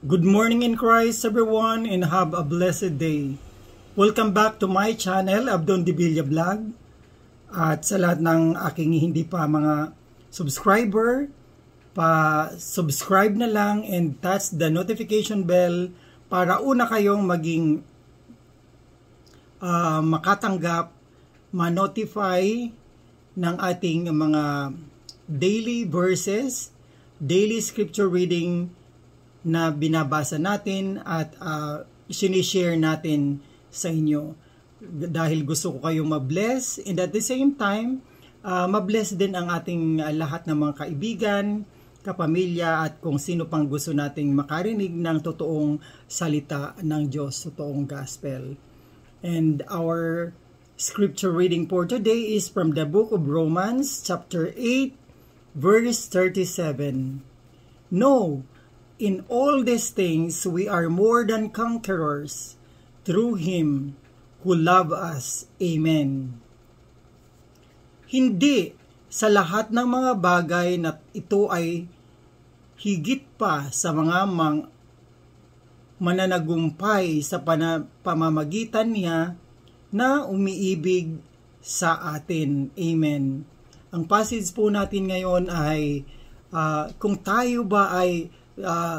Good morning in Christ everyone and have a blessed day. Welcome back to my channel, Abdon Dibilla Vlog. At sa lahat ng aking hindi pa mga subscriber, pa-subscribe na lang and touch the notification bell para una kayong maging uh, makatanggap, ma-notify ng ating mga daily verses, daily scripture reading, na binabasa natin at uh, sinishare natin sa inyo dahil gusto ko kayong mabless and at the same time uh, mabless din ang ating ah, lahat ng mga kaibigan, kapamilya at kung sino pang gusto nating makarinig ng totoong salita ng Diyos, totoong gospel. And our scripture reading for today is from the book of Romans chapter 8 verse 37. No, In all these things we are more than conquerors through Him who loved us. Amen. Hindi sa lahat ng mga bagay na ito ay higit pa sa mga mang mananagumpay sa pana, pamamagitan niya na umiibig sa atin. Amen. Ang passage po natin ngayon ay uh, kung tayo ba ay uh,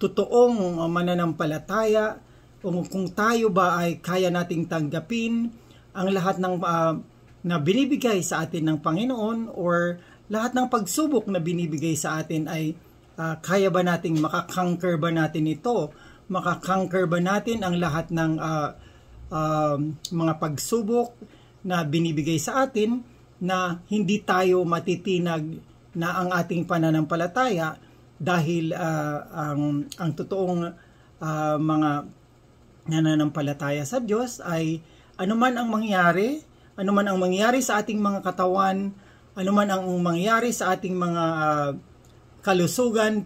totoong ah, mananampalataya o kung tayo ba ay kaya nating tanggapin ang lahat ng uh, na binibigay sa atin ng Panginoon or lahat ng pagsubok na binibigay sa atin ay uh, kaya ba nating makakonquer ba natin ito? Makakonquer ba natin ang lahat ng uh, uh, mga pagsubok na binibigay sa atin na hindi tayo matitinag na ang ating pananampalataya dahil uh, ang ang totoong uh, mga nananampalataya sa Diyos ay anuman ang mangyari, anuman ang mangyari sa ating mga katawan, anuman ang mangyari sa ating mga uh, kalusugan,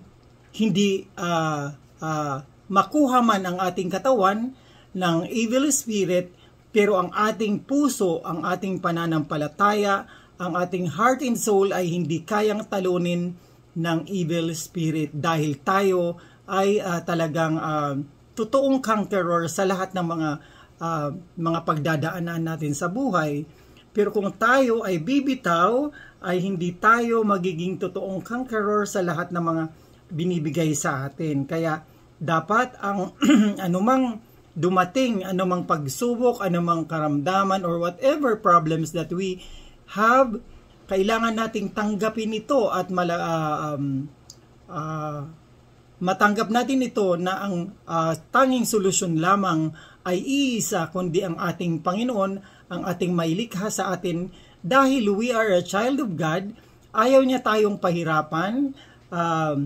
hindi uh, uh, makuha man ang ating katawan ng evil spirit, pero ang ating puso, ang ating pananampalataya, ang ating heart and soul ay hindi kayang talunin ng evil spirit dahil tayo ay uh, talagang uh, totoong conqueror sa lahat ng mga uh, mga pagdadaanan natin sa buhay. Pero kung tayo ay bibitaw, ay hindi tayo magiging totoong conqueror sa lahat ng mga binibigay sa atin. Kaya dapat ang anumang dumating, anumang pagsubok, anumang karamdaman or whatever problems that we have, kailangan nating tanggapin ito at mala, uh, um, uh, matanggap natin ito na ang uh, tanging solusyon lamang ay iisa kundi ang ating Panginoon, ang ating mailikha sa atin dahil we are a child of God, ayaw niya tayong pahirapan, uh,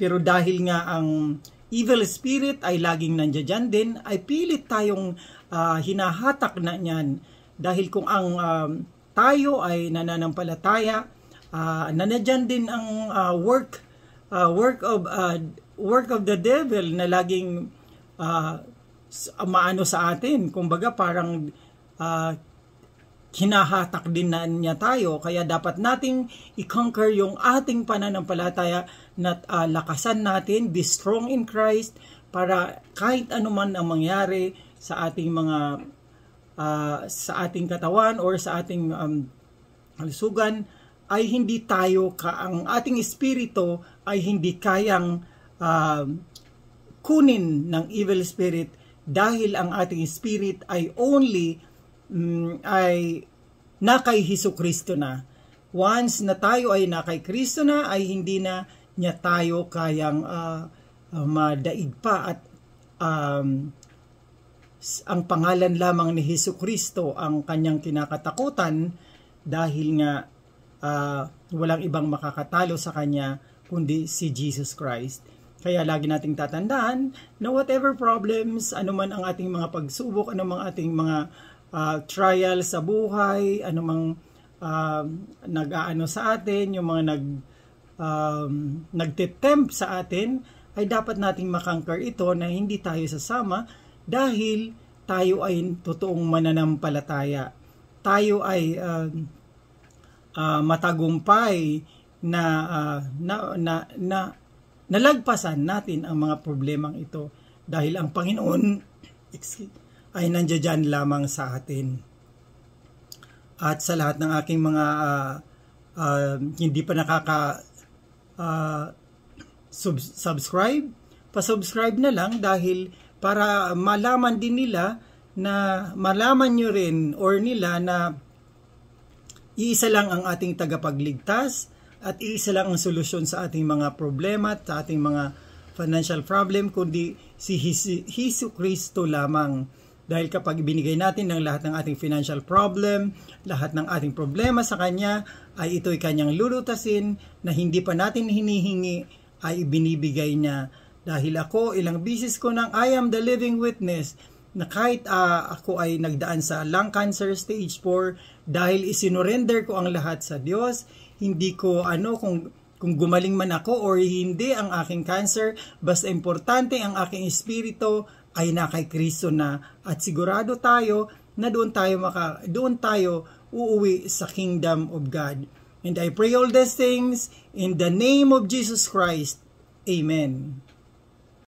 pero dahil nga ang evil spirit ay laging nandiyan din, ay pilit tayong uh, hinahatak na niyan dahil kung ang uh, tayo ay nananampalataya, uh, nanadyan din ang uh, work uh, work of uh, work of the devil na laging uh, maano sa atin. Kumbaga parang uh, hinahatak din na niya tayo kaya dapat nating i-conquer yung ating pananampalataya na uh, lakasan natin be strong in Christ para kahit anuman ang mangyari sa ating mga uh, sa ating katawan or sa ating um, kalusugan ay hindi tayo ka ang ating espiritu ay hindi kayang uh, kunin ng evil spirit dahil ang ating spirit ay only um, ay na kay Hesus Kristo na. Once na tayo ay na kay Kristo na ay hindi na niya tayo kayang uh, uh, madaig pa at um, ang pangalan lamang ni Hesus Kristo ang kanyang kinakatakutan dahil nga uh, walang ibang makakatalo sa kanya kundi si Jesus Christ. Kaya lagi nating tatandaan na whatever problems, anuman ang ating mga pagsubok, anumang ating mga uh, trial sa buhay, anumang uh, ah, nag-aano sa atin, yung mga nag um, nagtetempt sa atin, ay dapat nating makangkar ito na hindi tayo sasama dahil tayo ay totoong mananampalataya. Tayo ay uh, uh, matagumpay na, uh, na, na, na nalagpasan natin ang mga problemang ito dahil ang Panginoon ay nandiyan lamang sa atin. At sa lahat ng aking mga uh, uh, hindi pa nakaka uh, sub- subscribe, pa-subscribe na lang dahil para malaman din nila na malaman nyo rin or nila na iisa lang ang ating tagapagligtas at iisa lang ang solusyon sa ating mga problema at sa ating mga financial problem kundi si Hesus Kristo lamang dahil kapag ibinigay natin ng lahat ng ating financial problem, lahat ng ating problema sa Kanya, ay ito'y Kanyang lulutasin na hindi pa natin hinihingi ay ibinibigay niya dahil ako, ilang bisis ko nang I am the living witness na kahit uh, ako ay nagdaan sa lung cancer stage 4 dahil isinorender ko ang lahat sa Diyos, hindi ko ano kung kung gumaling man ako or hindi ang aking cancer, basta importante ang aking espiritu ay na kay Kristo na at sigurado tayo na doon tayo maka doon tayo uuwi sa kingdom of God. And I pray all these things in the name of Jesus Christ. Amen.